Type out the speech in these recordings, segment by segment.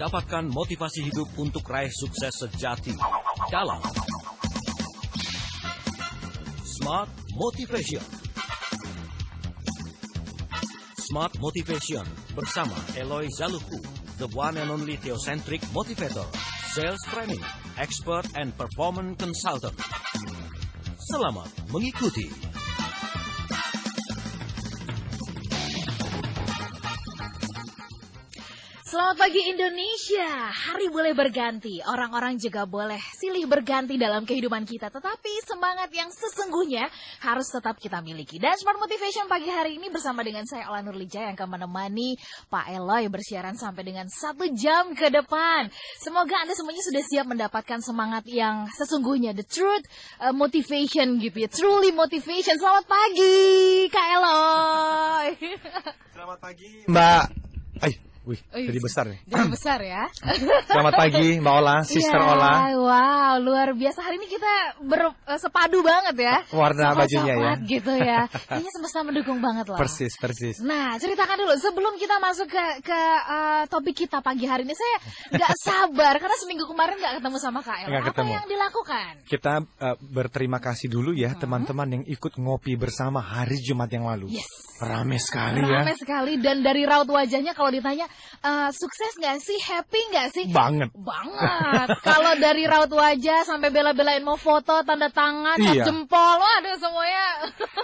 Dapatkan motivasi hidup untuk raih sukses sejati dalam Smart Motivation. Smart Motivation bersama Eloy Zaluku, the one and only theocentric motivator, sales training, expert and performance consultant. Selamat mengikuti. Selamat pagi Indonesia. Hari boleh berganti, orang-orang juga boleh silih berganti dalam kehidupan kita. Tetapi semangat yang sesungguhnya harus tetap kita miliki. Dan Smart Motivation pagi hari ini bersama dengan saya Ola Nurlija yang akan menemani Pak Eloy bersiaran sampai dengan satu jam ke depan. Semoga Anda semuanya sudah siap mendapatkan semangat yang sesungguhnya. The truth uh, motivation gitu ya. Truly motivation. Selamat pagi Kak Eloy. Selamat pagi Mbak. Ayo. Wih, Uy, jadi besar nih. Jadi besar ya. Selamat pagi Mbak Ola, iya, Sister yeah, Ola. Wow, luar biasa. Hari ini kita bersepadu eh, banget ya. Warna Sama bajunya ya. gitu ya. Ini semesta mendukung banget lah. Persis, persis. Nah, ceritakan dulu sebelum kita masuk ke ke uh, topik kita pagi hari ini. Saya nggak sabar karena seminggu kemarin nggak ketemu sama Kak El. Apa yang dilakukan? Kita uh, berterima kasih dulu ya hmm. teman-teman hmm. yang ikut ngopi bersama hari Jumat yang lalu. Yes Rame sekali Rame ya. Rame sekali dan dari raut wajahnya kalau ditanya uh, sukses nggak sih, happy nggak sih? Banget. Banget. kalau dari raut wajah sampai bela-belain mau foto, tanda tangan, iya. jempol, waduh semuanya.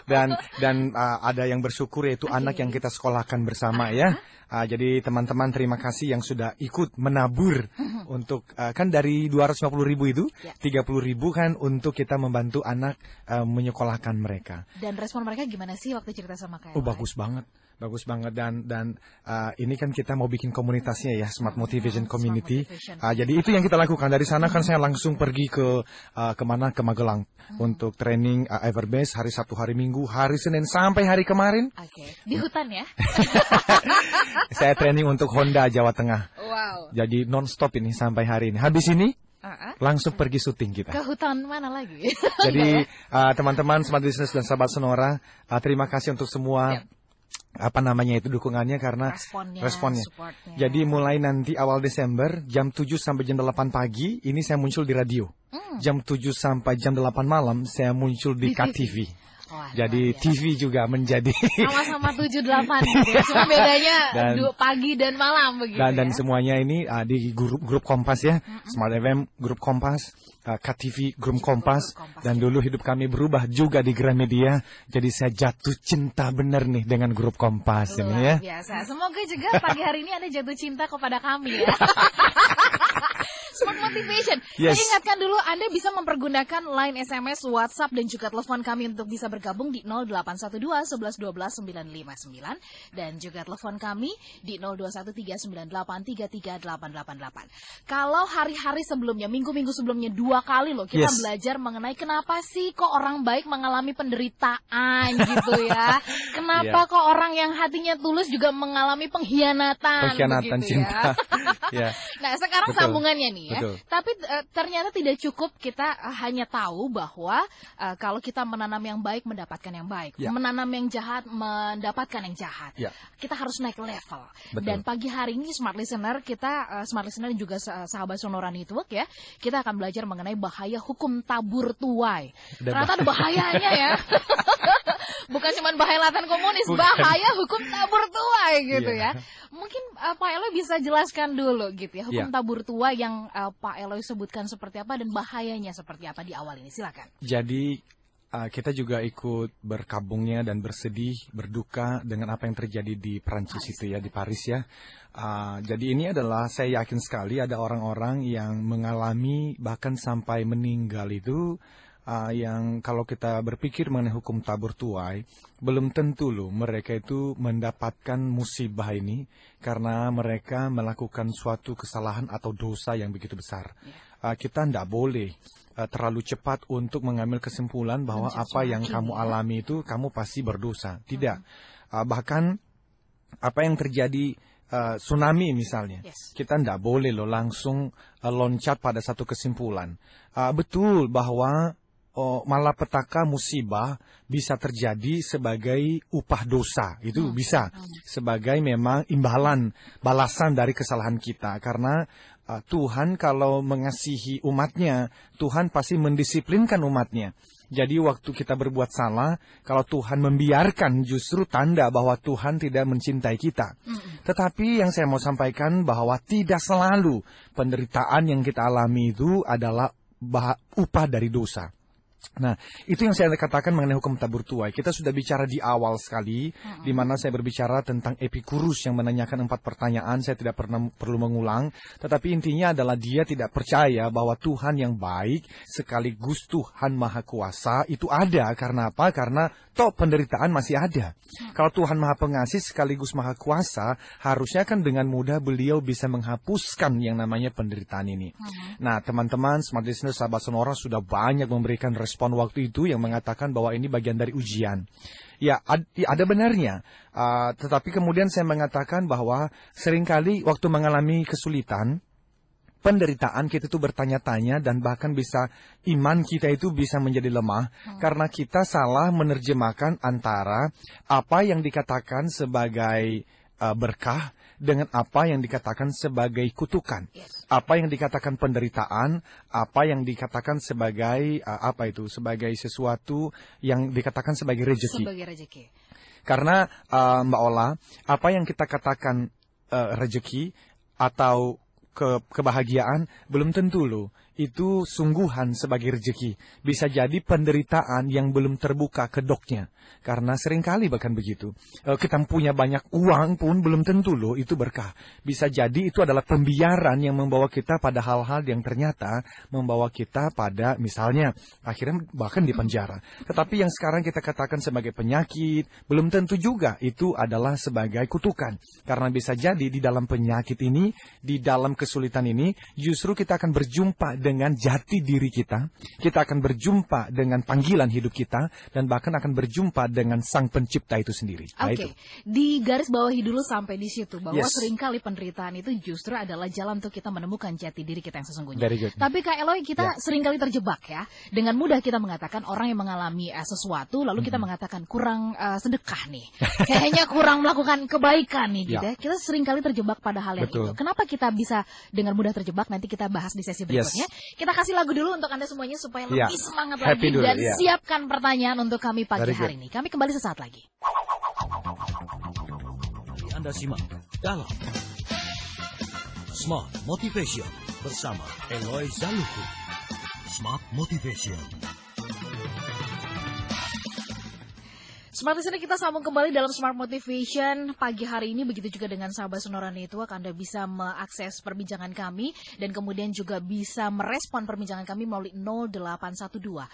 dan dan uh, ada yang bersyukur yaitu okay. anak yang kita sekolahkan bersama uh ya Uh, jadi teman-teman terima kasih yang sudah ikut menabur untuk uh, kan dari 250 ribu itu ya. 30 ribu kan untuk kita membantu anak uh, menyekolahkan mereka. Dan respon mereka gimana sih waktu cerita sama kayak? Oh bagus banget. Bagus banget dan dan uh, ini kan kita mau bikin komunitasnya ya Smart iya, Motivation Community. Smart Motivation. Uh, jadi itu yang kita lakukan dari sana kan iya. saya langsung pergi ke uh, eh, kemana ke Magelang hmm. untuk training uh, Everbase hari Sabtu hari Minggu hari Senin sampai hari kemarin. Oke okay. di hutan ya. saya training untuk Honda Jawa Tengah. Wow. Jadi stop ini sampai hari ini. Habis ini langsung pergi syuting kita. Ke hutan mana lagi? Jadi iya ya. teman-teman uh, Smart Business dan sahabat Sonora, uh, terima kasih untuk semua apa namanya itu dukungannya karena responnya. responnya. Jadi mulai nanti awal Desember jam 7 sampai jam 8 pagi ini saya muncul di radio. Hmm. Jam 7 sampai jam 8 malam saya muncul di KTV jadi ya. TV juga menjadi sama-sama 78 gitu. Ya. Cuma bedanya dan, pagi dan malam begitu. Dan, ya? dan semuanya ini uh, di grup grup Kompas ya. Uh -huh. Smart FM grup Kompas, uh, ah, KTV grup Kompas, Kompas dan ya. dulu hidup kami berubah juga di Gramedia. Jadi saya jatuh cinta benar nih dengan grup Kompas Luar ini ya. Biasa. Semoga juga pagi hari ini Anda jatuh cinta kepada kami ya. Smart Motivation. Yes. ingatkan dulu Anda bisa mempergunakan line SMS, WhatsApp dan juga telepon kami untuk bisa bergabung di 0812 11 12 959 dan juga telepon kami di 0213983388. Kalau hari-hari sebelumnya, minggu-minggu sebelumnya dua kali loh kita yes. belajar mengenai kenapa sih kok orang baik mengalami penderitaan gitu ya. Kenapa yeah. kok orang yang hatinya tulus juga mengalami pengkhianatan. Pengkhianatan gitu cinta. Ya. yeah. Nah, sekarang Betul. sambungannya nih ya. Betul. Tapi uh, ternyata tidak cukup kita eh, hanya tahu bahwa uh, kalau kita menanam yang baik mendapatkan yang baik, ya. menanam yang jahat mendapatkan yang jahat. Ya. Kita harus naik level. Betul. Dan pagi hari ini smart listener kita uh, smart listener dan juga sahabat Sonora Network ya, kita akan belajar mengenai bahaya hukum tabur tuai. Dan ternyata ada bahayanya ya. Bukan cuma bahaya latan komunis, Bukan. bahaya hukum tabur tuai gitu yeah. ya. Mungkin uh, Pak Elo bisa jelaskan dulu gitu ya, hukum yeah. tabur tuai yang uh, Pak Eloy sebutkan seperti apa dan bahayanya seperti apa di awal ini? Silakan. Jadi uh, kita juga ikut berkabungnya dan bersedih, berduka dengan apa yang terjadi di Perancis Paris. itu ya di Paris ya. Uh, jadi ini adalah saya yakin sekali ada orang-orang yang mengalami bahkan sampai meninggal itu uh, yang kalau kita berpikir mengenai hukum tabur tuai, belum tentu loh mereka itu mendapatkan musibah ini karena mereka melakukan suatu kesalahan atau dosa yang begitu besar. Uh, kita tidak boleh uh, terlalu cepat untuk mengambil kesimpulan bahwa apa yang kamu ya. alami itu kamu pasti berdosa. Hmm. Tidak. Uh, bahkan apa yang terjadi uh, tsunami misalnya, yes. kita tidak boleh loh langsung uh, loncat pada satu kesimpulan. Uh, betul bahwa oh, malapetaka musibah bisa terjadi sebagai upah dosa itu hmm. bisa hmm. sebagai memang imbalan balasan dari kesalahan kita karena uh, Tuhan kalau mengasihi umatnya Tuhan pasti mendisiplinkan umatnya jadi waktu kita berbuat salah, kalau Tuhan membiarkan justru tanda bahwa Tuhan tidak mencintai kita. hmm. Tetapi yang saya mau sampaikan bahwa tidak selalu penderitaan yang kita alami itu adalah upah dari dosa. Nah, itu yang saya katakan mengenai hukum tabur tuai. Kita sudah bicara di awal sekali, uh -huh. di mana saya berbicara tentang Epikurus yang menanyakan empat pertanyaan. Saya tidak pernah perlu mengulang, tetapi intinya adalah dia tidak percaya bahwa Tuhan yang baik sekaligus Tuhan Maha Kuasa itu ada. Karena apa? Karena toh penderitaan masih ada. Uh mm. -huh. Kalau Tuhan Maha Pengasih sekaligus Maha Kuasa, harusnya kan dengan mudah beliau bisa menghapuskan yang namanya penderitaan ini. Uh mm-hmm. -huh. Nah, teman-teman, smart listener, sahabat sonora sudah banyak memberikan respon respon waktu itu yang mengatakan bahwa ini bagian dari ujian. Ya, ya ada benarnya. Uh, tetapi kemudian saya mengatakan bahwa seringkali waktu mengalami kesulitan, penderitaan kita itu bertanya-tanya dan bahkan bisa iman kita itu bisa menjadi lemah hmm. karena kita salah menerjemahkan antara apa yang dikatakan sebagai uh, berkah dengan apa yang dikatakan sebagai kutukan, apa yang dikatakan penderitaan, apa yang dikatakan sebagai uh, apa itu sebagai sesuatu yang dikatakan sebagai rejeki. Sebagai rezeki. Karena uh, Mbak Ola, apa yang kita katakan uh, rejeki atau ke kebahagiaan belum tentu loh itu sungguhan sebagai rejeki. Bisa jadi penderitaan yang belum terbuka kedoknya. Karena seringkali bahkan begitu. E, kita punya banyak uang pun belum tentu loh itu berkah. Bisa jadi itu adalah pembiaran yang membawa kita pada hal-hal yang ternyata membawa kita pada misalnya akhirnya bahkan di penjara. Tetapi yang sekarang kita katakan sebagai penyakit, belum tentu juga itu adalah sebagai kutukan. Karena bisa jadi di dalam penyakit ini, di dalam kesulitan ini, justru kita akan berjumpa dengan jati diri kita, kita akan berjumpa dengan panggilan hidup kita dan bahkan akan berjumpa dengan Sang Pencipta itu sendiri. Nah, Oke, okay. di garis bawahi dulu sampai di situ bahwa yes. seringkali penderitaan itu justru adalah jalan untuk kita menemukan jati diri kita yang sesungguhnya. Very good. Tapi Kak Eloy kita yeah. seringkali terjebak ya. Dengan mudah kita mengatakan orang yang mengalami uh, sesuatu lalu mm -hmm. kita mm-hmm. mengatakan kurang uh, sedekah nih. Kayaknya kurang melakukan kebaikan nih gitu yeah. ya. Kita seringkali terjebak pada hal yang Betul. itu. Kenapa kita bisa dengan mudah terjebak nanti kita bahas di sesi berikutnya. Yes. Kita kasih lagu dulu untuk Anda semuanya supaya lebih ya. semangat Happy lagi dulu, dan ya. siapkan pertanyaan untuk kami pagi Very hari good. ini. Kami kembali sesaat lagi. Anda simak dalam Smart Motivation bersama Eloy Zaluku. Smart Motivation Smart Listener kita sambung kembali dalam Smart Motivation pagi hari ini begitu juga dengan sahabat Sonora Network Anda bisa mengakses perbincangan kami dan kemudian juga bisa merespon perbincangan kami melalui 0812 11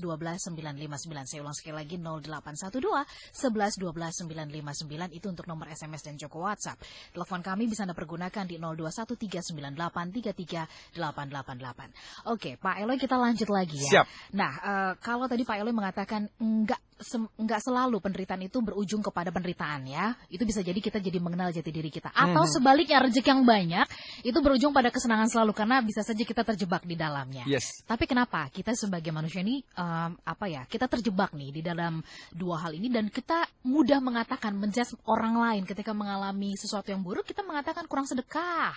12 959 saya ulang sekali lagi 0812 11 12 959 itu untuk nomor SMS dan juga WhatsApp telepon kami bisa Anda pergunakan di 0213983388 Oke Pak Eloy kita lanjut lagi ya Siap. Nah uh, kalau tadi Pak Eloy mengatakan enggak nggak se selalu penderitaan itu berujung kepada penderitaan ya. Itu bisa jadi kita jadi mengenal jati diri kita. Atau hmm. sebaliknya rezeki yang banyak itu berujung pada kesenangan selalu karena bisa saja kita terjebak di dalamnya. Yes. Tapi kenapa kita sebagai manusia ini um, apa ya? Kita terjebak nih di dalam dua hal ini dan kita mudah mengatakan menjas orang lain ketika mengalami sesuatu yang buruk kita mengatakan kurang sedekah,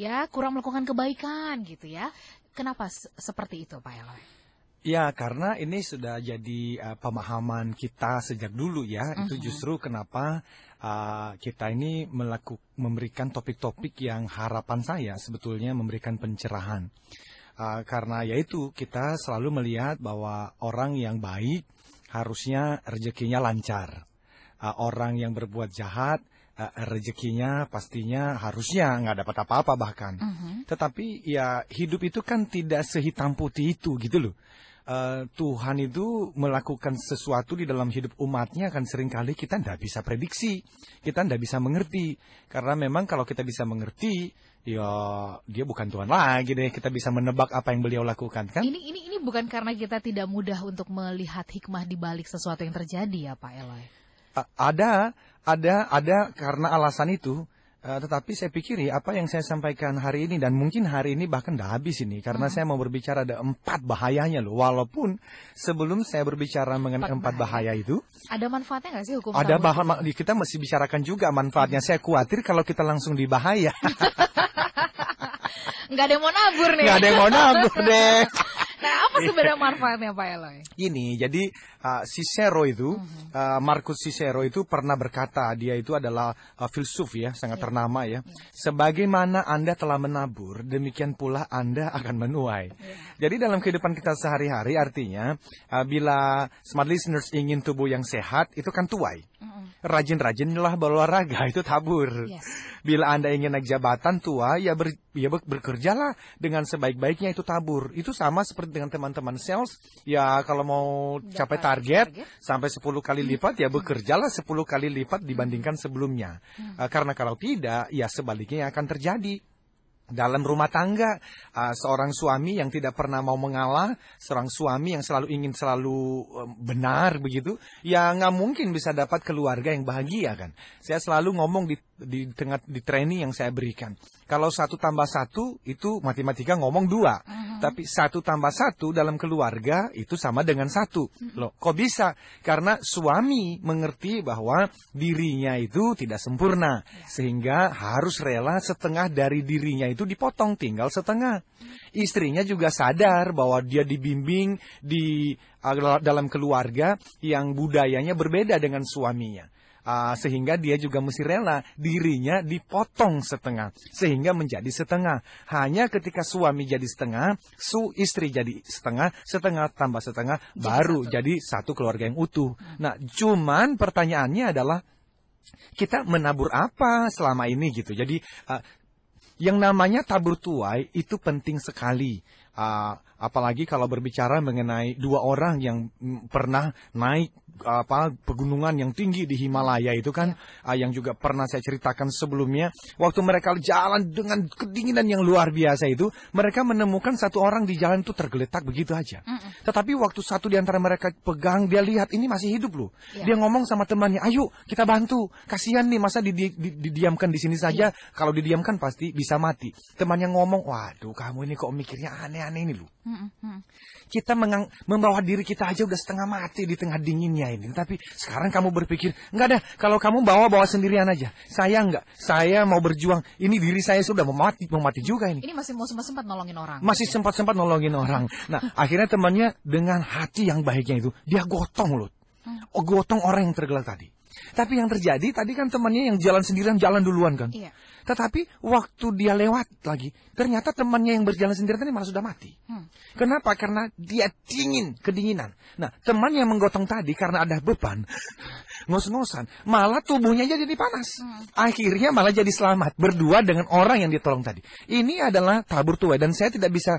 ya kurang melakukan kebaikan gitu ya. Kenapa seperti itu Pak Eloy? Ya, karena ini sudah jadi uh, pemahaman kita sejak dulu ya. Uh -huh. Itu mm-hmm. justru kenapa uh, kita ini melaku, memberikan topik-topik yang harapan saya sebetulnya memberikan pencerahan. Uh, karena yaitu kita selalu melihat bahwa orang yang baik harusnya rezekinya lancar. Uh, orang yang berbuat jahat uh, rezekinya pastinya harusnya nggak dapat apa-apa bahkan. Uh mm-hmm. -huh. Tetapi ya hidup itu kan tidak sehitam putih itu gitu loh. Eh, Tuhan itu melakukan sesuatu di dalam hidup umatnya kan seringkali kita tidak bisa prediksi, kita tidak bisa mengerti. Karena memang kalau kita bisa mengerti, ya dia bukan Tuhan lagi deh. Kita bisa menebak apa yang beliau lakukan kan? Ini ini ini bukan karena kita tidak mudah untuk melihat hikmah di balik sesuatu yang terjadi ya Pak Eloy. ada, ada, ada karena alasan itu Eh, tetapi saya pikir ya apa yang saya sampaikan hari ini dan mungkin hari ini bahkan dah habis ini karena hmm. saya mau berbicara ada empat bahayanya loh walaupun sebelum saya berbicara mengenai empat, empat bahaya. bahaya itu ada manfaatnya nggak sih hukum ada bahaya kita masih bicarakan juga manfaatnya hmm. saya khawatir kalau kita langsung di bahaya nggak ada yang mau nabur nih nggak ada yang mau nabur deh Nah, apa sebenarnya manfaatnya Pak Eloy? Ini, jadi uh, Cicero itu, uh, Marcus Cicero itu pernah berkata, dia itu adalah uh, filsuf ya, sangat yeah. ternama ya. Yeah. Sebagaimana Anda telah menabur, demikian pula Anda akan menuai. Yeah. Jadi dalam kehidupan kita sehari-hari artinya, uh, bila smart listeners ingin tubuh yang sehat, itu kan tuai. Mm -hmm rajin-rajinlah berolahraga itu tabur. Yes. Bila Anda ingin naik jabatan tua, ya, ber, ya bekerjalah dengan sebaik-baiknya itu tabur. Itu sama seperti dengan teman-teman sales, ya kalau mau Dapat capai target, target sampai 10 kali lipat, hmm. ya bekerjalah 10 kali lipat dibandingkan sebelumnya. Hmm. Eh, karena kalau tidak, ya sebaliknya akan terjadi dalam rumah tangga, ah, seorang suami yang tidak pernah mau mengalah, seorang suami yang selalu ingin selalu benar begitu, ya nggak mungkin bisa dapat keluarga yang bahagia kan. Saya selalu ngomong di di tengah di training yang saya berikan. Kalau satu tambah satu itu matematika ngomong dua, uh -huh. tapi satu tambah satu dalam keluarga itu sama dengan satu. Uh kok bisa? Karena suami mengerti bahwa dirinya itu tidak sempurna, ya. sehingga harus rela setengah dari dirinya itu dipotong tinggal setengah. Istrinya juga sadar bahwa dia dibimbing di eh, dalam keluarga yang budayanya berbeda dengan suaminya uh, sehingga dia juga mesti rela dirinya dipotong setengah sehingga menjadi setengah hanya ketika suami jadi setengah su istri jadi setengah setengah tambah setengah jadi baru satu. jadi satu keluarga yang utuh hmm. nah cuman pertanyaannya adalah kita menabur apa selama ini gitu jadi uh, yang namanya tabur tuai itu penting sekali uh, apalagi kalau berbicara mengenai dua orang yang mm, pernah naik apa pegunungan yang tinggi di Himalaya itu kan uh, yang juga pernah saya ceritakan sebelumnya waktu mereka jalan dengan kedinginan yang luar biasa itu mereka menemukan satu orang di jalan itu tergeletak begitu aja. Mm -mm. Tetapi waktu satu di antara mereka pegang dia lihat ini masih hidup loh. Yeah. Dia ngomong sama temannya, "Ayo kita bantu. Kasihan nih masa didi didiamkan di sini saja. Yeah. Kalau didiamkan pasti bisa mati." Temannya ngomong, "Waduh, kamu ini kok mikirnya aneh-aneh ini loh." Mm. Kita mengang membawa diri kita aja udah setengah mati di tengah dinginnya ini. Tapi sekarang kamu berpikir, enggak ada kalau kamu bawa-bawa sendirian aja. Saya enggak, saya mau berjuang. Ini diri saya sudah mau mati, mau mati juga ini. Ini masih mau sempat-sempat nolongin orang. Masih sempat-sempat nolongin orang. Nah, akhirnya temannya dengan hati yang baiknya itu, dia gotong loh. Hmm. Oh, gotong orang yang tergelar tadi. Tapi yang terjadi tadi kan temannya yang jalan sendirian jalan duluan kan. Iya. Tetapi waktu dia lewat lagi, ternyata temannya yang berjalan sendirian tadi malah sudah mati. Hmm. Kenapa? Karena dia dingin, kedinginan. Nah, teman yang menggotong tadi karena ada beban, ngos-ngosan, malah tubuhnya jadi panas. Hmm. Akhirnya malah jadi selamat berdua dengan orang yang ditolong tadi. Ini adalah tabur tua dan saya tidak bisa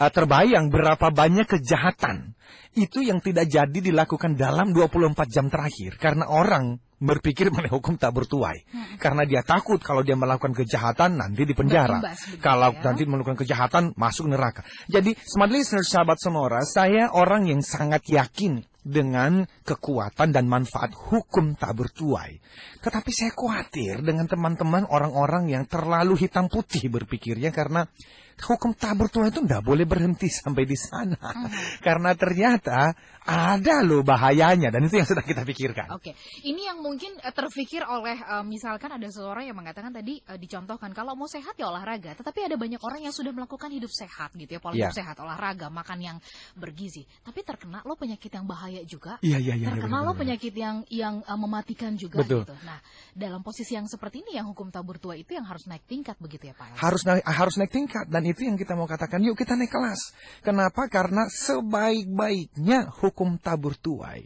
eh, terbayang berapa banyak kejahatan itu yang tidak jadi dilakukan dalam 24 jam terakhir karena orang berpikir mengenai hukum tak bertuai hmm. karena dia takut kalau dia melakukan kejahatan nanti di penjara ya. kalau ya. nanti melakukan kejahatan masuk neraka jadi smart listener sahabat sonora saya orang yang sangat yakin dengan kekuatan dan manfaat hukum tak bertuai. Tetapi saya khawatir dengan teman-teman orang-orang yang terlalu hitam putih berpikirnya karena hukum tabur Tuhan itu tidak boleh berhenti sampai di sana. Hmm. Karena ternyata ada loh bahayanya dan itu yang sudah kita pikirkan. Oke, okay. ini yang mungkin eh, terpikir oleh eh, misalkan ada seseorang yang mengatakan tadi eh, dicontohkan kalau mau sehat ya olahraga, tetapi ada banyak orang yang sudah melakukan hidup sehat gitu ya, pola yeah. hidup iya. sehat, olahraga, makan yang bergizi, tapi terkena lo penyakit yang bahaya juga. Iya, yeah, iya, yeah, iya. Yeah, terkena lo penyakit yang yang mematikan juga Betul. gitu. Nah, dalam posisi yang seperti ini yang hukum tabur tua itu yang harus naik tingkat begitu ya Pak. Ya? Harus naik harus naik tingkat dan itu yang kita mau katakan, yuk kita naik kelas. Kenapa? Karena sebaik-baiknya hukum tabur tuai,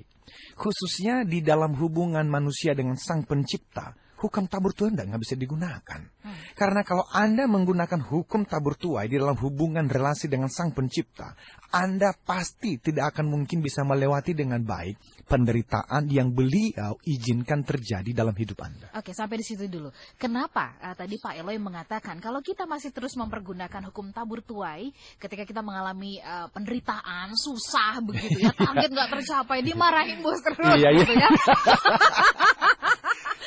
khususnya di dalam hubungan manusia dengan sang pencipta, hukum tabur tuai tidak bisa digunakan. Hmm. Karena kalau Anda menggunakan hukum tabur tuai di dalam hubungan relasi dengan Sang Pencipta, Anda pasti tidak akan mungkin bisa melewati dengan baik penderitaan yang beliau izinkan terjadi dalam hidup Anda. Oke, sampai di situ dulu. Kenapa uh, tadi Pak Eloy mengatakan kalau kita masih terus mempergunakan hukum tabur tuai ketika kita mengalami uh, penderitaan, susah begitu ya, target nggak tercapai, dimarahin bos terus iya, iya. gitu ya.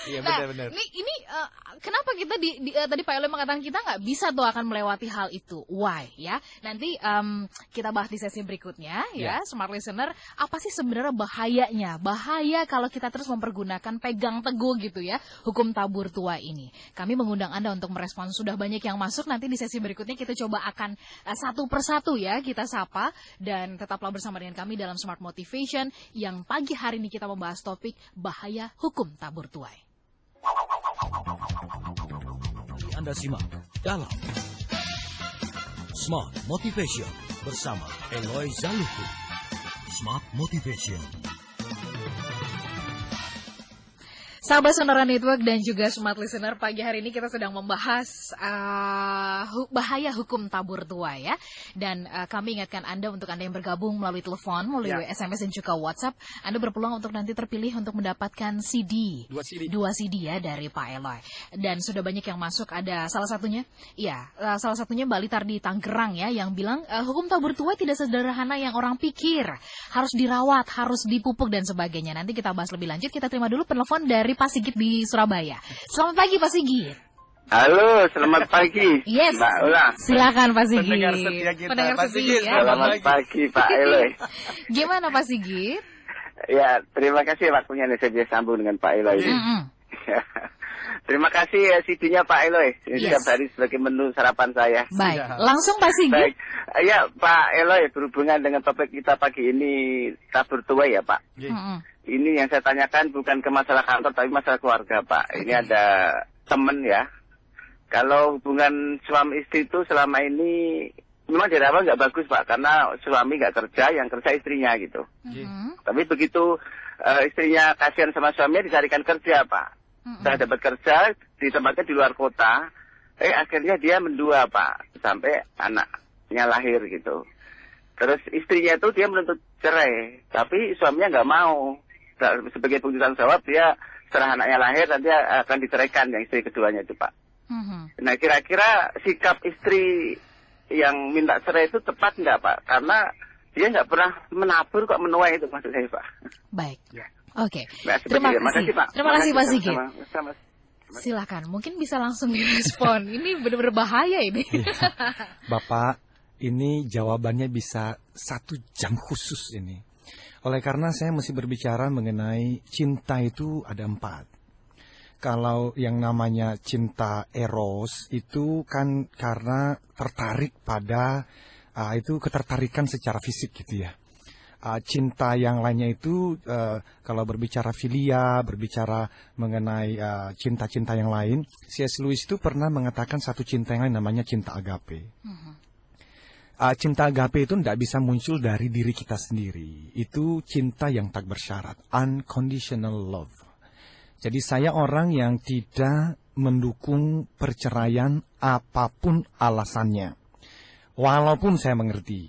Iya nah, benar-benar. Ini, ini uh, kenapa kita di, di uh, tadi Pak Yole mengatakan kita nggak bisa tuh akan melewati hal itu. Why ya? Nanti um, kita bahas di sesi berikutnya yeah. ya, iya. smart listener. Apa sih sebenarnya bahayanya? Bahaya kalau kita terus mempergunakan pegang teguh gitu ya hukum tabur tua ini. Kami mengundang anda untuk merespons Sudah banyak yang masuk. Nanti di sesi berikutnya kita coba akan uh, satu persatu ya kita sapa dan tetaplah bersama dengan kami dalam Smart Motivation yang pagi hari ini kita membahas topik bahaya hukum tabur tuai. Anda simak dalam Smart Motivation bersama Eloy Zaluku. Smart Motivation Sahabat Sonora Network dan juga Smart Listener, pagi hari ini kita sedang membahas uh, hu bahaya hukum tabur tua ya. Dan uh, kami ingatkan Anda untuk Anda yang bergabung melalui telepon, melalui ya. SMS dan juga WhatsApp, Anda berpeluang untuk nanti terpilih untuk mendapatkan CD. Dua CD. Dua CD ya dari Pak Eloy. Dan sudah banyak yang masuk, ada salah satunya, ya, uh, salah satunya Mbak Litar di Tangerang ya, yang bilang uh, hukum tabur tua tidak sederhana yang orang pikir. Harus dirawat, harus dipupuk dan sebagainya. Nanti kita bahas lebih lanjut, kita terima dulu penelpon dari Pak Sigit di Surabaya. Selamat pagi Pak Sigit. Halo, selamat pagi. Yes. Mbak Ula. Silakan Pak Sigit. Pendengar setia kita. Pendengar Pak Sigit. Ya. Selamat pagi Pak Eloy. Gimana Pak Sigit? Ya, terima kasih waktunya nih saya sambung dengan Pak Eloy. Mm -hmm. Terima kasih ya CD-nya Pak Eloy yes. setiap hari sebagai menu sarapan saya. Baik, langsung Pak Sigit. Baik. Eh, ya Pak Eloy berhubungan dengan topik kita pagi ini tabur tua ya Pak. Mm Ini yang saya tanyakan bukan ke masalah kantor tapi masalah keluarga Pak. Ini ada teman ya. Kalau hubungan suami istri itu selama ini memang dari awal nggak bagus Pak karena suami nggak kerja, yang kerja istrinya gitu. Mm Tapi begitu uh, istrinya kasihan sama suaminya dicarikan kerja Pak Mm-hmm. Saya dapat kerja di tempatnya di luar kota. Eh akhirnya dia mendua pak sampai anaknya lahir gitu. Terus istrinya itu dia menuntut cerai, tapi suaminya nggak mau. Nah, sebagai pengurusan jawab dia setelah anaknya lahir nanti akan diceraikan yang istri keduanya itu pak. Mm-hmm. Nah kira-kira sikap istri yang minta cerai itu tepat nggak pak? Karena dia nggak pernah menabur kok menuai itu maksud saya pak. Baik. Ya. Oke. Okay. Terima kasih. Pak. Terima kasih Pak Sigit. Silakan, mungkin bisa langsung direspon. ini benar-benar bahaya ini. Iya. Bapak, ini jawabannya bisa satu jam khusus ini. Oleh karena saya mesti berbicara mengenai cinta itu ada empat. Kalau yang namanya cinta eros itu kan karena tertarik pada uh, itu ketertarikan secara fisik gitu ya uh, cinta yang lainnya itu uh, kalau berbicara filia, berbicara mengenai cinta eh, cinta-cinta yang lain, C.S. Lewis itu pernah mengatakan satu cinta yang lain namanya cinta agape. Uh, cinta agape itu tidak bisa muncul dari diri kita sendiri. Itu cinta yang tak bersyarat, unconditional love. Jadi saya orang yang tidak mendukung perceraian apapun alasannya. Walaupun saya mengerti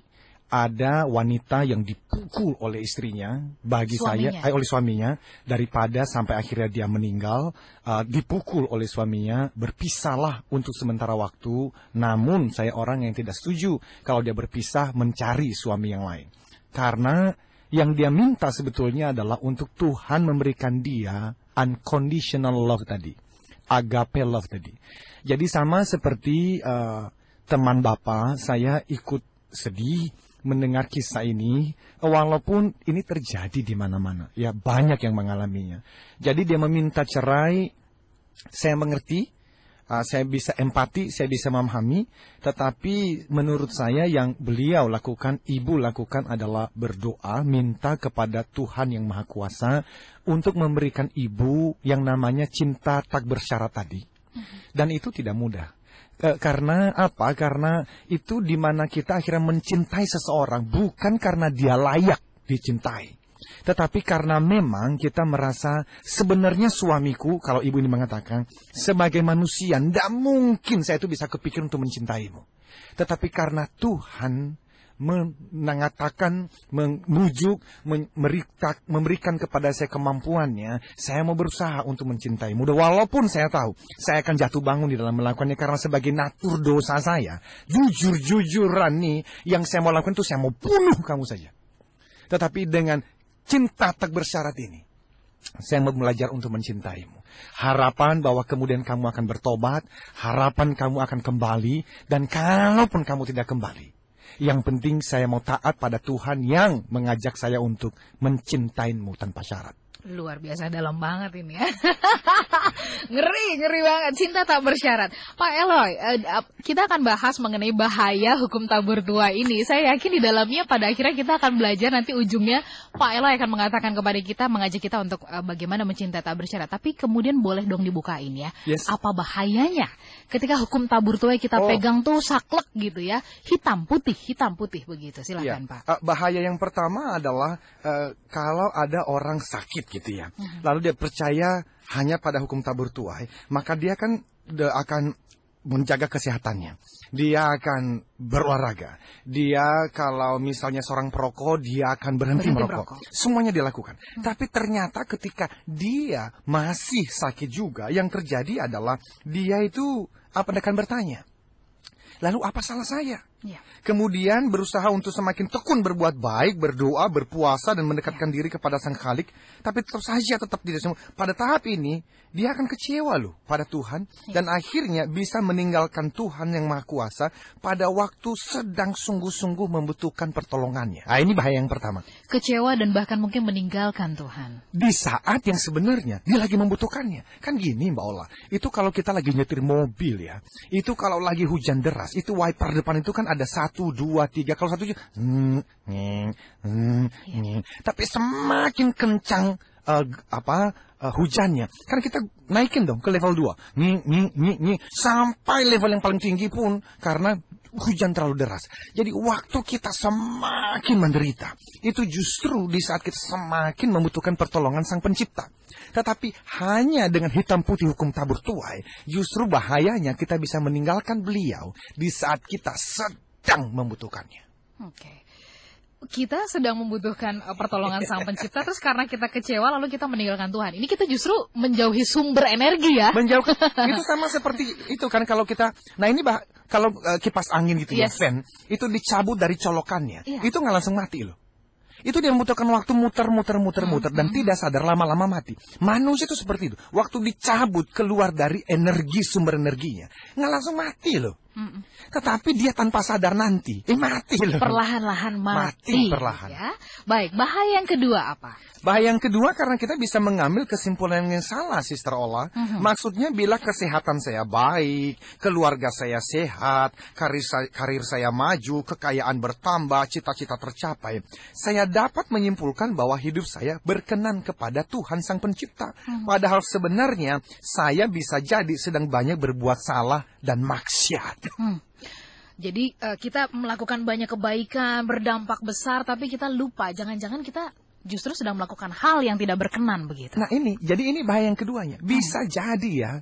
ada wanita yang dipukul oleh istrinya bagi suaminya. saya eh, oleh suaminya daripada sampai akhirnya dia meninggal uh, dipukul oleh suaminya berpisahlah untuk sementara waktu namun saya orang yang tidak setuju kalau dia berpisah mencari suami yang lain karena yang dia minta sebetulnya adalah untuk Tuhan memberikan dia unconditional love tadi agape love tadi jadi sama seperti uh, teman bapak saya ikut sedih mendengar kisah ini, walaupun ini terjadi di mana-mana, ya banyak yang mengalaminya. Jadi dia meminta cerai, saya mengerti, ah, saya bisa empati, saya bisa memahami, tetapi menurut saya yang beliau lakukan, ibu lakukan adalah berdoa, minta kepada Tuhan yang Maha Kuasa untuk memberikan ibu yang namanya cinta tak bersyarat tadi. Mm-hmm. Dan itu tidak mudah. Eh, karena apa? Karena itu dimana kita akhirnya mencintai seseorang bukan karena dia layak dicintai. Tetapi karena memang kita merasa sebenarnya suamiku, kalau ibu ini mengatakan, sebagai manusia, tidak mungkin saya itu bisa kepikir untuk mencintaimu. Tetapi karena Tuhan mengatakan, membujuk, memberikan kepada saya kemampuannya, saya mau berusaha untuk mencintaimu. Walaupun saya tahu saya akan jatuh bangun di dalam melakukannya karena sebagai natur dosa saya, jujur-jujuran nih yang saya mau lakukan itu saya mau bunuh kamu saja. Tetapi dengan cinta tak bersyarat ini, saya mau belajar untuk mencintaimu. Harapan bahwa kemudian kamu akan bertobat, harapan kamu akan kembali, dan kalaupun kamu tidak kembali, yang penting saya mau taat pada Tuhan yang mengajak saya untuk mencintaimu tanpa syarat. Luar biasa dalam banget ini ya. ngeri, ngeri banget. Cinta tak bersyarat. Pak Eloy, eh, kita akan bahas mengenai bahaya hukum tabur tua ini. Saya yakin di dalamnya pada akhirnya kita akan belajar nanti ujungnya Pak Eloy akan mengatakan kepada kita, mengajak kita untuk eh, bagaimana mencinta tak bersyarat. Tapi kemudian boleh dong dibukain ya. Yes. Apa bahayanya ketika hukum tabur tua kita oh. pegang tuh saklek gitu ya. Hitam putih, hitam putih begitu. Silahkan ya. Pak. Eh, bahaya yang pertama adalah kalau ada orang sakit gitu ya. Uh-huh. Lalu dia percaya hanya pada hukum tabur tuai, maka dia kan akan menjaga kesehatannya. Dia akan berolahraga. Dia kalau misalnya seorang perokok, dia akan berhenti, berhenti merokok. Berokok. Semuanya dilakukan. Hmm. Tapi ternyata ketika dia masih sakit juga, yang terjadi adalah dia itu apa akan bertanya. Lalu apa salah saya? Iya. Kemudian berusaha untuk semakin tekun berbuat baik, berdoa, berpuasa dan mendekatkan ya. diri kepada Sang Khalik, tapi tetap saja tetap tidak semua. Pada tahap ini dia akan kecewa loh pada Tuhan ya. dan akhirnya bisa meninggalkan Tuhan yang Maha Kuasa pada waktu sedang sungguh-sungguh membutuhkan pertolongannya. Nah, ini bahaya yang pertama. Kecewa dan bahkan mungkin meninggalkan Tuhan. Di saat yang sebenarnya dia lagi membutuhkannya. Kan gini Mbak Ola, itu kalau kita lagi nyetir mobil ya, itu kalau lagi hujan deras, itu wiper depan itu kan ada satu, dua, tiga. Kalau satu, hmm, tapi semakin kencang uh, apa uh, hujannya, karena kita naikin dong ke level dua, sampai level yang paling tinggi pun karena hujan terlalu deras. Jadi waktu kita semakin menderita, itu justru di saat kita semakin membutuhkan pertolongan Sang Pencipta. Tetapi hanya dengan hitam putih hukum tabur tuai, justru bahayanya kita bisa meninggalkan beliau di saat kita sedang membutuhkannya. Oke. Okay kita sedang membutuhkan uh, pertolongan sang pencipta terus karena kita kecewa lalu kita meninggalkan Tuhan. Ini kita justru menjauhi sumber energi ya. Menjauh itu sama seperti itu kan kalau kita nah ini bah, kalau uh, kipas angin gitu ya, yes. ya fan itu dicabut dari colokannya. Yeah. Itu nggak langsung mati loh. Itu dia membutuhkan waktu muter-muter muter-muter hmm, dan hmm. tidak hmm. sadar lama-lama mati. Manusia itu seperti itu. Waktu dicabut keluar dari energi sumber energinya, nggak langsung mati loh. Tetapi dia tanpa sadar nanti, eh mati loh. Perlahan-lahan mati. Mati perlahan. Ya. Baik, bahaya yang kedua apa? Bahaya yang kedua karena kita bisa mengambil kesimpulan yang salah, Sister Ola. Mm -hmm. Maksudnya bila kesehatan saya baik, keluarga saya sehat, karir saya, karir saya maju, kekayaan bertambah, cita-cita tercapai, saya dapat menyimpulkan bahwa hidup saya berkenan kepada Tuhan Sang Pencipta. Mm -hmm. Padahal sebenarnya saya bisa jadi sedang banyak berbuat salah dan maksiat. Hmm. Jadi uh, kita melakukan banyak kebaikan, berdampak besar, tapi kita lupa. Jangan-jangan kita justru sedang melakukan hal yang tidak berkenan begitu. Nah ini, jadi ini bahaya yang keduanya. Hmm. Bisa hmm. jadi ya,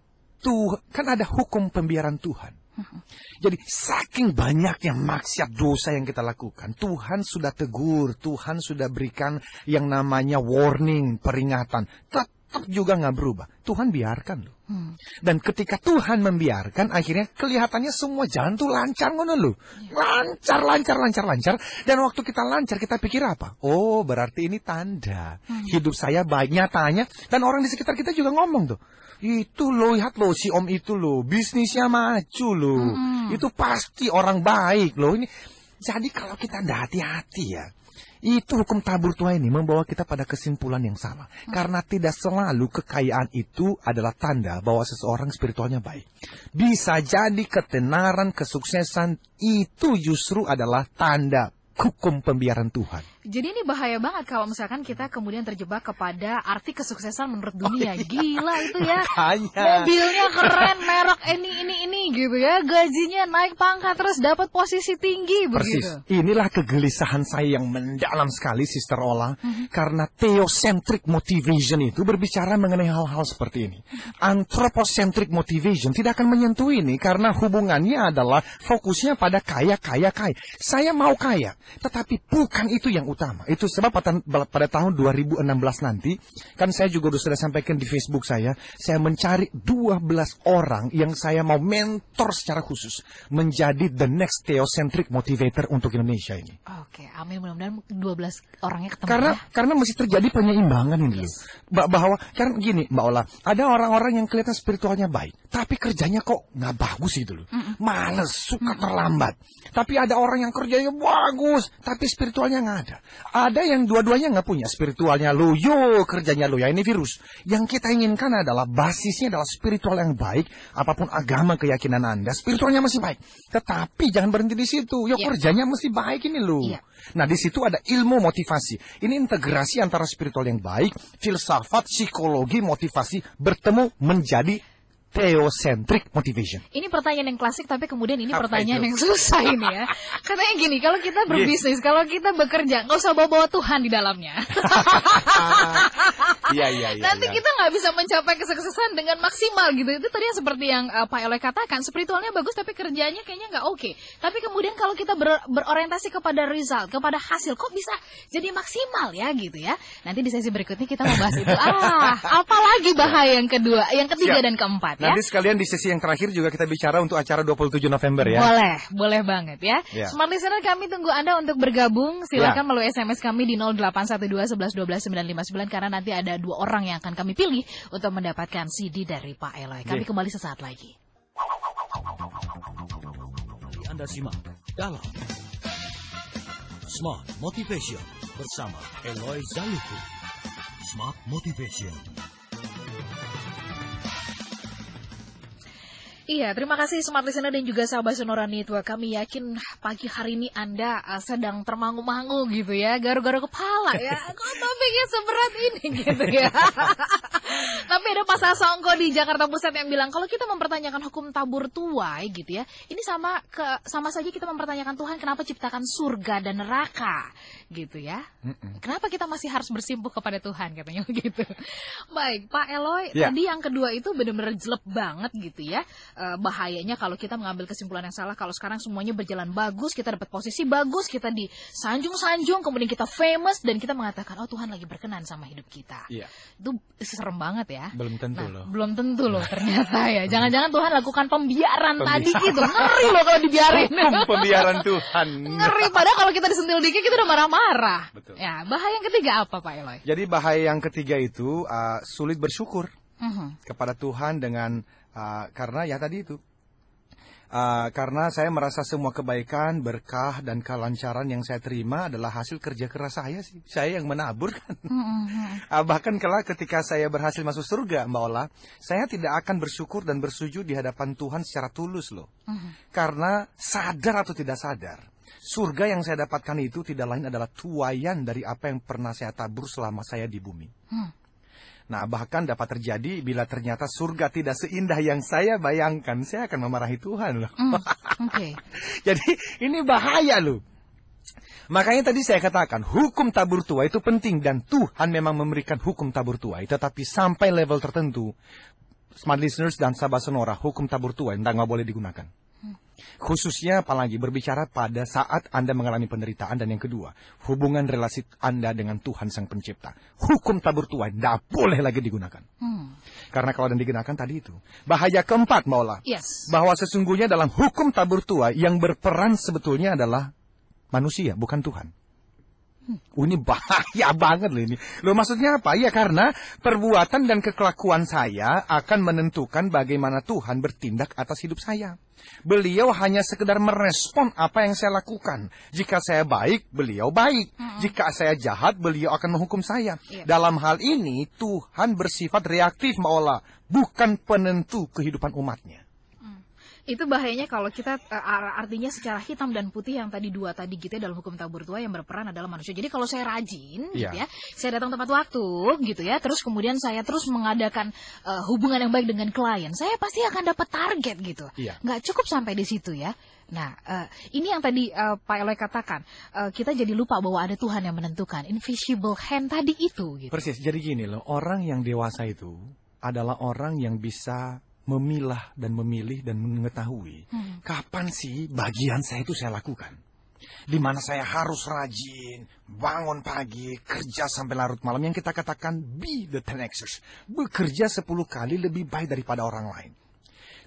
tuh kan ada hukum pembiaran Tuhan. Hmm. Jadi saking banyaknya maksiat dosa yang kita lakukan, Tuhan sudah tegur, Tuhan sudah berikan yang namanya warning, peringatan. Tetap tetap juga nggak berubah. Tuhan biarkan loh. Hmm. Dan ketika Tuhan membiarkan, akhirnya kelihatannya semua jalan tuh lancar ngono loh. Iya. Lancar, lancar, lancar, lancar. Dan waktu kita lancar, kita pikir apa? Oh, berarti ini tanda. Hmm. Hidup saya baik, nyatanya. Dan orang di sekitar kita juga ngomong tuh. Itu loh, lihat loh si om itu loh. Bisnisnya maju loh. Hmm. Itu pasti orang baik loh. Ini jadi kalau kita tidak hati-hati ya, itu hukum tabur tua ini membawa kita pada kesimpulan yang sama Hmm. Karena tidak selalu kekayaan itu adalah tanda bahwa seseorang spiritualnya baik. Bisa jadi ketenaran, kesuksesan itu justru adalah tanda hukum pembiaran Tuhan. Jadi ini bahaya banget kalau misalkan kita kemudian terjebak kepada arti kesuksesan menurut oh, dunia. Oh, iya. Gila itu ya. Makanya. Mobilnya keren, merek ini ini ini gitu ya. Gajinya naik pangkat terus dapat posisi tinggi Persis. begitu. Inilah kegelisahan saya yang mendalam sekali Sister Ola mm-hmm. karena theocentric motivation itu berbicara mengenai hal-hal seperti ini. Mm-hmm. Anthropocentric motivation tidak akan menyentuh ini karena hubungannya adalah fokusnya pada kaya kaya kaya. Saya mau kaya, tetapi bukan itu yang utama utama. Itu sebab pada tahun 2016 nanti, kan saya juga sudah sampaikan di Facebook saya, saya mencari 12 orang yang saya mau mentor secara khusus menjadi the next theocentric motivator untuk Indonesia ini. Oke, amin mudah-mudahan 12 orangnya ketemu. Karena ya. karena masih terjadi penyeimbangan ini yes. loh. Bahwa karena gini Mbak Ola, ada orang-orang yang kelihatan spiritualnya baik, tapi kerjanya kok nggak bagus gitu loh. Mm -mm. Males, suka mm -mm. terlambat. Tapi ada orang yang kerjanya bagus, tapi spiritualnya nggak ada. Ada yang dua-duanya nggak punya, spiritualnya yo kerjanya ya ini virus. Yang kita inginkan adalah basisnya adalah spiritual yang baik, apapun agama keyakinan Anda, spiritualnya masih baik. Tetapi jangan berhenti di situ, yuk yeah. kerjanya masih baik ini loh. Yeah. Nah di situ ada ilmu motivasi. Ini integrasi antara spiritual yang baik, filsafat, psikologi, motivasi bertemu menjadi theocentric motivation. Ini pertanyaan yang klasik tapi kemudian ini Apa pertanyaan itu? yang susah ini ya. Katanya gini, kalau kita iya. berbisnis, yes. kalau kita bekerja, nggak usah bawa-bawa Tuhan di dalamnya. Iya iya iya. Nanti ya. kita nggak bisa mencapai kesuksesan dengan maksimal gitu. Itu tadi yang seperti yang uh, Pak Oleh katakan, spiritualnya bagus tapi kerjanya kayaknya nggak oke. Okay. Tapi kemudian kalau kita ber berorientasi kepada result, kepada hasil, kok bisa jadi maksimal ya gitu ya. Nanti di sesi berikutnya kita mau bahas itu. Ah, apalagi bahaya yang kedua, yang ketiga Siap. dan keempat ya. Nanti sekalian di sesi yang terakhir juga kita bicara untuk acara 27 November ya. Boleh, boleh banget ya. ya. Smart listener kami tunggu Anda untuk bergabung. Silakan ya. melalui SMS kami di 0812 11 12 959 karena nanti ada dua orang yang akan kami pilih untuk mendapatkan CD dari Pak Eloy. Kami ya. kembali sesaat lagi. Anda simak dalam Smart Motivation bersama Eloy Zaluku. Smart Motivation Iya, terima kasih Smart Listener dan juga sahabat Sonora Network. Kami yakin pagi hari ini Anda eh, sedang termangu-mangu gitu ya, garu-garu kepala ya. Kok topiknya seberat ini gitu ya. Tapi ada pasal Songko di Jakarta Pusat yang bilang kalau kita mempertanyakan hukum tabur tuai gitu ya, ini sama ke sama saja kita mempertanyakan Tuhan kenapa ciptakan surga dan neraka gitu ya. Mm-mm. Kenapa kita masih harus bersimpuh kepada Tuhan katanya gitu. Baik, Pak Eloy, yeah. tadi yang kedua itu benar-benar jelek banget gitu ya. E, bahayanya kalau kita mengambil kesimpulan yang salah kalau sekarang semuanya berjalan bagus, kita dapat posisi bagus, kita disanjung-sanjung, kemudian kita famous dan kita mengatakan oh Tuhan lagi berkenan sama hidup kita. Yeah. Itu serem banget ya. Belum tentu nah, loh. Belum tentu loh nah. ternyata ya. Jangan-jangan Tuhan lakukan pembiaran, pembiaran. tadi gitu. Ngeri loh kalau dibiarin. Hukum pembiaran Tuhan. Ngeri padahal kalau kita disentil dikit kita udah marah-marah marah. Betul. Ya, bahaya yang ketiga apa Pak Eloy? Jadi bahaya yang ketiga itu uh, sulit bersyukur uh mm-hmm. -huh. kepada Tuhan dengan uh, karena ya tadi itu uh, karena saya merasa semua kebaikan, berkah dan kelancaran yang saya terima adalah hasil kerja keras saya sih. Saya yang menabur kan. Mm-hmm. uh, bahkan kelak ketika saya berhasil masuk surga, Mbak Ola, saya tidak akan bersyukur dan bersujud di hadapan Tuhan secara tulus loh. Uh mm-hmm. -huh. Karena sadar atau tidak sadar, Surga yang saya dapatkan itu tidak lain adalah tuayan dari apa yang pernah saya tabur selama saya di bumi. Hmm. Nah, bahkan dapat terjadi bila ternyata surga tidak seindah yang saya bayangkan, saya akan memarahi Tuhan loh. Hmm, okay. Jadi ini bahaya loh. Makanya tadi saya katakan hukum tabur tua itu penting dan Tuhan memang memberikan hukum tabur tua. tetapi sampai level tertentu, smart listeners dan sahabat sonora, hukum tabur tua yang tidak boleh digunakan. Khususnya apalagi berbicara pada saat Anda mengalami penderitaan dan yang kedua, hubungan relasi Anda dengan Tuhan Sang Pencipta. Hukum tabur tuai tidak boleh lagi digunakan. Hmm. Karena kalau dan digunakan tadi itu, bahaya keempat Maula. Yes. Bahwa sesungguhnya dalam hukum tabur tuai yang berperan sebetulnya adalah manusia, bukan Tuhan. Oh, ini bahaya banget loh ini. Loh maksudnya apa? Ya karena perbuatan dan kekelakuan saya akan menentukan bagaimana Tuhan bertindak atas hidup saya. Beliau hanya sekedar merespon apa yang saya lakukan. Jika saya baik, beliau baik. Hmm. Jika saya jahat, beliau akan menghukum saya. Iya. Dalam hal ini Tuhan bersifat reaktif maulah, bukan penentu kehidupan umatnya itu bahayanya kalau kita eh, artinya secara hitam dan putih yang tadi dua tadi gitu ya dalam hukum tabur tua yang berperan adalah manusia. Jadi kalau saya rajin yeah. gitu iya. ya, saya datang tepat waktu gitu ya, terus kemudian saya terus mengadakan uh, hubungan yang baik dengan klien, saya pasti akan dapat target gitu. Yeah. Nggak cukup sampai di situ ya. Nah, uh, ini yang tadi uh, Pak Eloy katakan, uh, kita jadi lupa bahwa ada Tuhan yang menentukan. Invisible hand tadi itu. Gitu. Persis. Jadi gini loh, orang yang dewasa itu adalah orang yang bisa memilah dan memilih dan mengetahui hmm. kapan sih bagian saya itu saya lakukan. Di mana saya harus rajin, bangun pagi, kerja sampai larut malam yang kita katakan be the ten Bekerja 10 kali lebih baik daripada orang lain.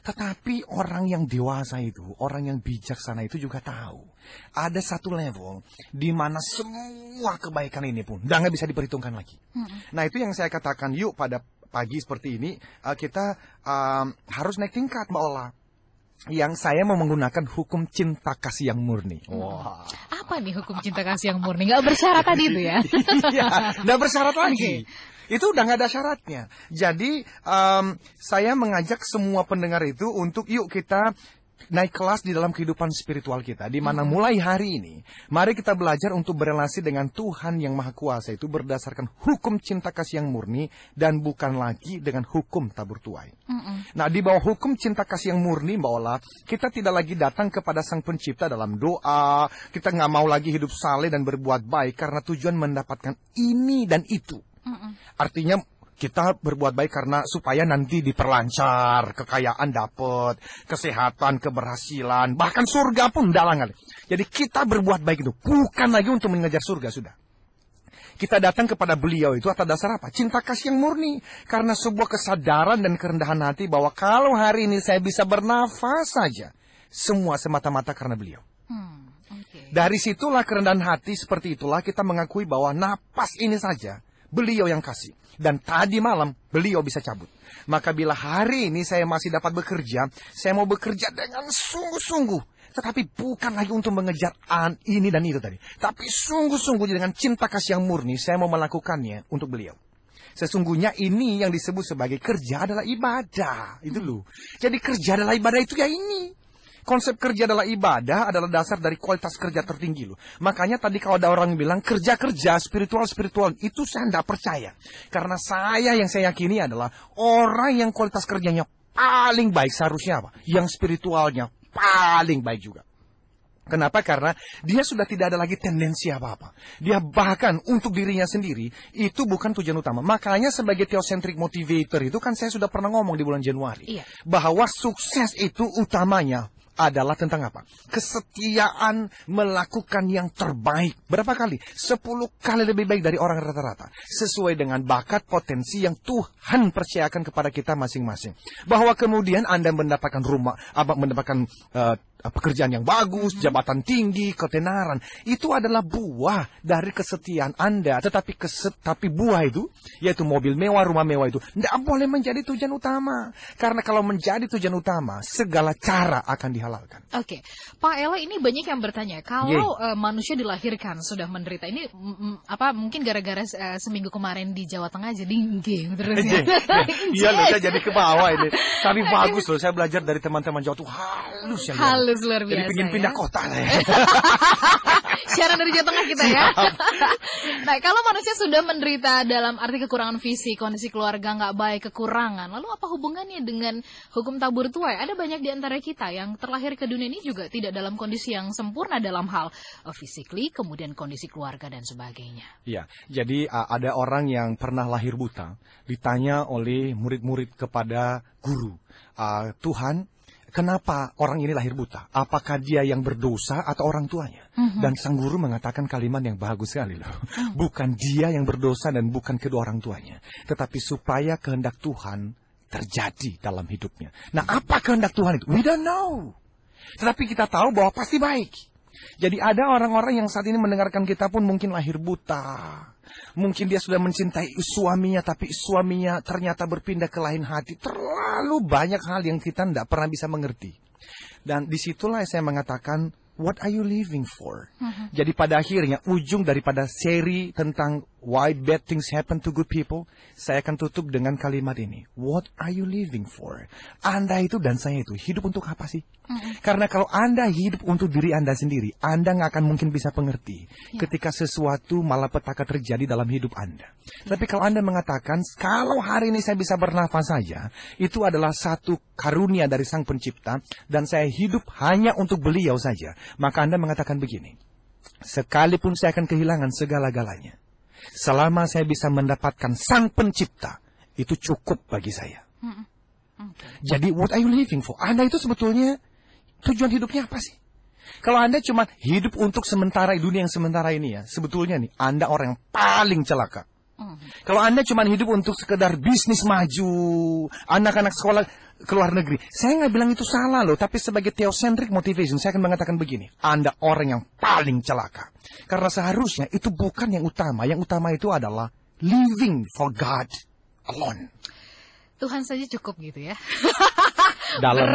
Tetapi orang yang dewasa itu, orang yang bijaksana itu juga tahu. Ada satu level di mana semua kebaikan ini pun udah nggak bisa diperhitungkan lagi. Hmm. Nah itu yang saya katakan yuk pada pagi seperti ini uh, kita um, harus naik tingkat Mbak Ola yang saya mau menggunakan hukum cinta kasih yang murni. Wah. Wow. Apa nih hukum cinta kasih yang murni? Gak bersyarat tadi itu ya? iya, gak bersyarat lagi. Okay. Itu udah gak ada syaratnya. Jadi um, saya mengajak semua pendengar itu untuk yuk kita naik kelas di dalam kehidupan spiritual kita, di mana hmm. mulai hari ini, mari kita belajar untuk berelasi dengan Tuhan yang Maha Kuasa itu berdasarkan hukum cinta kasih yang murni dan bukan lagi dengan hukum tabur tuai. Hmm. Nah, di bawah hukum cinta kasih yang murni, mbak Ola, kita tidak lagi datang kepada Sang Pencipta dalam doa, kita nggak mau lagi hidup saleh dan berbuat baik karena tujuan mendapatkan ini dan itu. Artinya kita berbuat baik karena supaya nanti diperlancar, kekayaan dapat, kesehatan, keberhasilan, bahkan surga pun dalangan. Jadi kita berbuat baik itu bukan lagi untuk mengejar surga sudah. Kita datang kepada beliau itu atas dasar apa? Cinta kasih yang murni. Karena sebuah kesadaran dan kerendahan hati bahwa kalau hari ini saya bisa bernafas saja. Semua semata-mata karena beliau. Hmm, okay. Dari situlah kerendahan hati seperti itulah kita mengakui bahwa napas ini saja beliau yang kasih. Dan tadi malam, beliau bisa cabut. Maka bila hari ini saya masih dapat bekerja, saya mau bekerja dengan sungguh-sungguh. Tetapi bukan lagi untuk mengejar an ini dan itu tadi. Tapi sungguh-sungguh dengan cinta kasih yang murni, saya mau melakukannya untuk beliau. Sesungguhnya ini yang disebut sebagai kerja adalah ibadah. Itu loh. Jadi kerja adalah ibadah itu ya ini. Konsep kerja adalah ibadah adalah dasar dari kualitas kerja tertinggi loh. Makanya tadi kalau ada orang bilang kerja-kerja spiritual-spiritual itu saya tidak percaya. Karena saya yang saya yakini adalah orang yang kualitas kerjanya paling baik seharusnya apa? Yang spiritualnya paling baik juga. Kenapa? Karena dia sudah tidak ada lagi tendensi apa-apa. Dia bahkan untuk dirinya sendiri itu bukan tujuan utama. Makanya sebagai teosentrik motivator itu kan saya sudah pernah ngomong di bulan Januari iya. bahwa sukses itu utamanya adalah tentang apa? Kesetiaan melakukan yang terbaik. Berapa kali? Sepuluh kali lebih baik dari orang rata-rata. Sesuai dengan bakat potensi yang Tuhan percayakan kepada kita masing-masing. Bahwa kemudian Anda mendapatkan rumah, apa mendapatkan uh, Ah, pekerjaan yang bagus, jabatan tinggi, ketenaran. Itu adalah buah dari kesetiaan Anda. Tetapi keset, tapi buah itu, yaitu mobil mewah, rumah mewah itu, tidak boleh menjadi tujuan utama. Karena kalau menjadi tujuan utama, segala cara akan dihalalkan. Oke, okay. Pak Ela ini banyak yang bertanya, kalau yeah. Eh, uh, manusia dilahirkan sudah menderita, ini mm, mm, apa mungkin gara-gara uh, seminggu kemarin di Jawa Tengah jadi geng terus ya? Iya loh, saya jadi ke bawah ini. Tapi bagus loh, saya belajar dari teman-teman Jawa itu halus ya. Halus bagus luar biasa. Jadi pingin ya. pindah kota lah ya. Siaran dari Jawa Tengah kita ya. nah, kalau manusia sudah menderita dalam arti kekurangan visi, kondisi keluarga nggak baik, kekurangan, lalu apa hubungannya dengan hukum tabur tuai? Ada banyak di antara kita yang terlahir ke dunia ini juga tidak dalam kondisi yang sempurna dalam hal fisikly, eh, kemudian kondisi keluarga dan sebagainya. Iya, jadi eh, ada orang yang pernah lahir buta, ditanya oleh murid-murid kepada guru, eh, Tuhan Kenapa orang ini lahir buta? Apakah dia yang berdosa atau orang tuanya? Mm -hmm. Dan sang guru mengatakan kalimat yang bagus sekali loh. Mm. Bukan dia yang berdosa dan bukan kedua orang tuanya, tetapi supaya kehendak Tuhan terjadi dalam hidupnya. Nah, apa kehendak Tuhan itu? We don't know. Tetapi kita tahu bahwa pasti baik. Jadi ada orang-orang yang saat ini mendengarkan kita pun mungkin lahir buta Mungkin dia sudah mencintai suaminya, tapi suaminya ternyata berpindah ke lain hati. Terlalu banyak hal yang kita tidak pernah bisa mengerti. Dan disitulah saya mengatakan, what are you living for? Uh mm-hmm. -huh. Jadi pada akhirnya, ujung daripada seri tentang why bad things happen to good people, saya akan tutup dengan kalimat ini. What are you living for? Anda itu dan saya itu hidup untuk apa sih? Mm -hmm. Karena kalau Anda hidup untuk diri Anda sendiri, Anda nggak akan mungkin bisa pengerti yeah. ketika sesuatu malapetaka terjadi dalam hidup Anda. Yeah. Tapi kalau Anda mengatakan, kalau hari ini saya bisa bernafas saja, itu adalah satu karunia dari Sang Pencipta, dan saya hidup hanya untuk beliau saja. Maka Anda mengatakan begini, sekalipun saya akan kehilangan segala-galanya, Selama saya bisa mendapatkan Sang Pencipta, itu cukup bagi saya. Hmm, hmm. Jadi what are you living for? Anda itu sebetulnya tujuan hidupnya apa sih? Kalau Anda cuma hidup untuk sementara dunia yang sementara ini ya, sebetulnya nih Anda orang yang paling celaka. Hmm. Kalau Anda cuma hidup untuk sekedar bisnis maju, anak-anak sekolah ke luar negeri. Saya nggak bilang itu salah loh, tapi sebagai theocentric motivation saya akan mengatakan begini, Anda orang yang paling celaka. Karena seharusnya itu bukan yang utama, yang utama itu adalah living for God alone. Tuhan saja cukup gitu ya. Dalam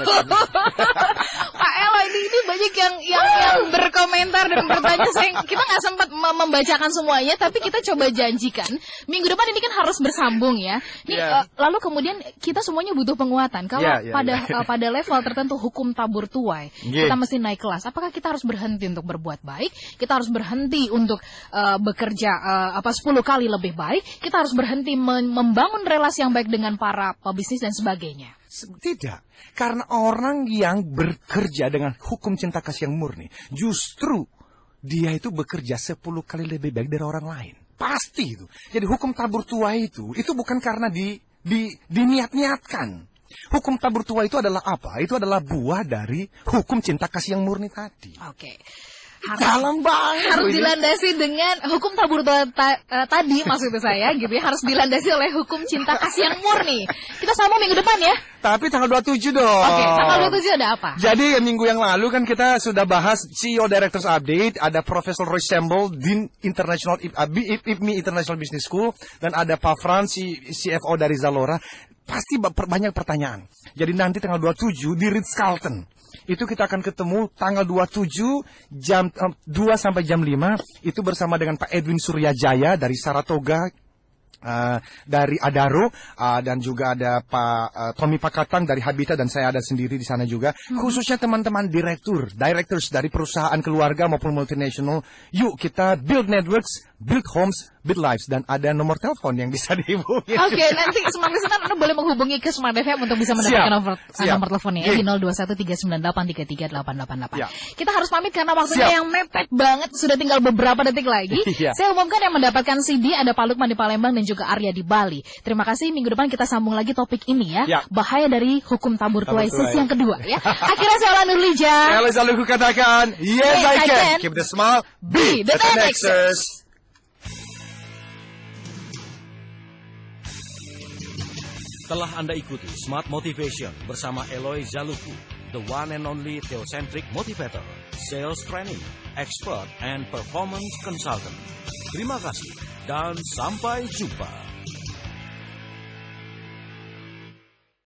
Wah ini, ini banyak yang yang, yang berkomentar dan bertanya. Saya kita nggak sempat membacakan semuanya, tapi kita coba janjikan minggu depan ini kan harus bersambung ya. Ini yeah. uh, iya. eh, lalu kemudian kita semuanya butuh penguatan. Kalau yeah, yeah, pada yeah. Iya. Uh, pada level tertentu hukum tabur tuai, yeah. kita mesti naik kelas. Apakah kita harus berhenti untuk berbuat baik? Kita harus berhenti untuk uh, bekerja uh, apa 10 kali lebih baik? Kita harus berhenti membangun relasi yang baik dengan para pebisnis dan sebagainya. Tidak, karena orang yang bekerja dengan hukum cinta kasih yang murni, justru dia itu bekerja 10 kali lebih baik dari orang lain. Pasti itu. Jadi hukum tabur tua itu, itu bukan karena di, di, diniat-niatkan. Hukum tabur tua itu adalah apa? Itu adalah buah dari hukum cinta kasih yang murni tadi. Oke. Okay harus Dalam banget. Harus dilandasi dengan hukum tabur ta, ta eh, tadi maksud saya gitu ya. Harus dilandasi oleh hukum cinta kasih yang murni. Kita sama minggu depan ya. Tapi tanggal 27 dong. Oke, okay, tanggal 27 ada apa? Jadi minggu yang lalu kan kita sudah bahas CEO Directors Update, ada Profesor Roy Sembel, Dean International IPMI uh, International Business School, dan ada Pak Fran, CFO dari Zalora pasti banyak pertanyaan. Jadi nanti tanggal 27 di Ritz Carlton itu kita akan ketemu tanggal 27 jam eh, 2 sampai jam 5 itu bersama dengan Pak Edwin Suryajaya dari Saratoga Uh, dari Adaro uh, dan juga ada Pak uh, Tommy Pakatan dari Habitat dan saya ada sendiri di sana juga hmm. khususnya teman-teman direktur directors dari perusahaan keluarga maupun multinasional yuk kita build networks Build Homes, Build Lives dan ada nomor telepon yang bisa dihubungi. Oke, okay, nanti Smart Listener Anda boleh menghubungi ke Smart FM untuk bisa mendapatkan nomor, ah, nomor teleponnya ya, di 021398338888. Ya. Kita harus pamit karena waktunya siap. yang mepet banget, sudah tinggal beberapa detik lagi. ya. Saya umumkan yang mendapatkan CD ada Pak Lukman di Palembang dan juga Arya di Bali. Terima kasih minggu depan kita sambung lagi topik ini ya, ya. bahaya dari hukum tabur tuai yang kedua ya. Akhirnya saya Olan Nurlija. Saya selalu katakan, yes, yes I, I can. can. Keep the smile, be, be the, the, Telah Anda ikuti Smart Motivation bersama Eloy Zaluku, the one and only theocentric motivator, sales training, expert, and performance consultant. Terima kasih dan sampai jumpa.